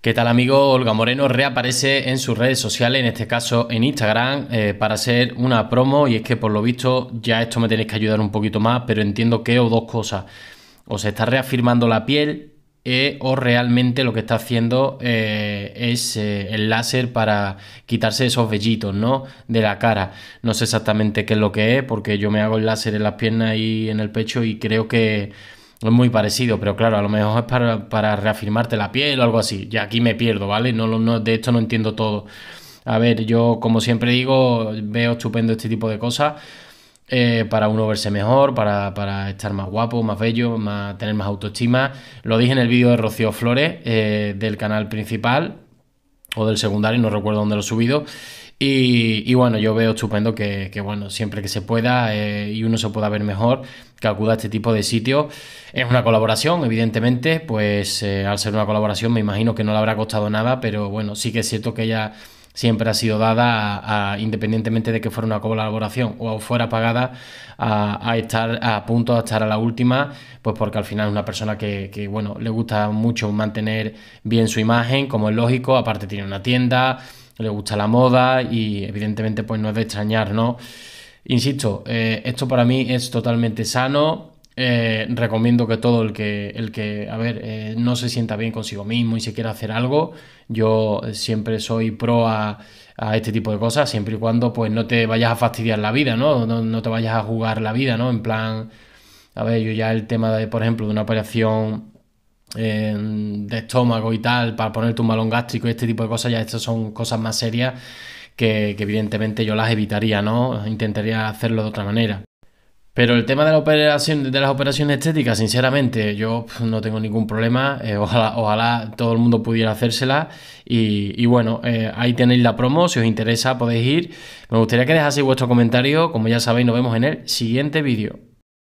¿Qué tal amigo? Olga Moreno reaparece en sus redes sociales, en este caso en Instagram, eh, para hacer una promo y es que por lo visto ya esto me tenéis que ayudar un poquito más, pero entiendo que o dos cosas, O se está reafirmando la piel eh, o realmente lo que está haciendo eh, es el láser para quitarse esos vellitos, ¿no? De la cara. No sé exactamente qué es lo que es porque yo me hago el láser en las piernas y en el pecho y creo que es muy parecido, pero claro, a lo mejor es para, para reafirmarte la piel o algo así. Ya aquí me pierdo, ¿vale? No, no, de esto no entiendo todo. A ver, yo como siempre digo, veo estupendo este tipo de cosas. Eh, para uno verse mejor, para, estar más guapo, más bello, más, tener más autoestima. Lo dije en el vídeo de Rocío Flores eh, del canal principal o del secundario, no recuerdo dónde lo he subido. Y, bueno, yo veo estupendo que, bueno, siempre que se pueda eh, y uno se pueda ver mejor, que acuda a este tipo de sitios. Es una colaboración, evidentemente, pues eh, al ser una colaboración me imagino que no le habrá costado nada, pero bueno, sí que es cierto que ella siempre ha sido dada, independientemente de que fuera una colaboración o fuera pagada, a, estar a punto de estar a la última, pues porque al final es una persona que, que, bueno, le gusta mucho mantener bien su imagen, como es lógico, aparte tiene una tienda le gusta la moda y evidentemente pues no es de extrañar, ¿no? Insisto, eh, esto para mí es totalmente sano. Eh, recomiendo que todo el que, el que a ver, eh, no se sienta bien consigo mismo y se quiera hacer algo, yo siempre soy pro a, este tipo de cosas, siempre y cuando pues no te vayas a fastidiar la vida, ¿no? ¿no? No, te vayas a jugar la vida, ¿no? En plan, a ver, yo ya el tema de, por ejemplo, de una operación de estómago y tal, para ponerte un balón gástrico y este tipo de cosas, ya estas son cosas más serias que, evidentemente yo las evitaría, ¿no? Intentaría hacerlo de otra manera. Pero el tema de, la operación, de las operaciones estéticas, sinceramente, yo no tengo ningún problema. Eh, ojalá, ojalá, todo el mundo pudiera hacérsela. Y, y bueno, eh, ahí tenéis la promo. Si os interesa, podéis ir. Me gustaría que dejaseis vuestro comentario. Como ya sabéis, nos vemos en el siguiente vídeo.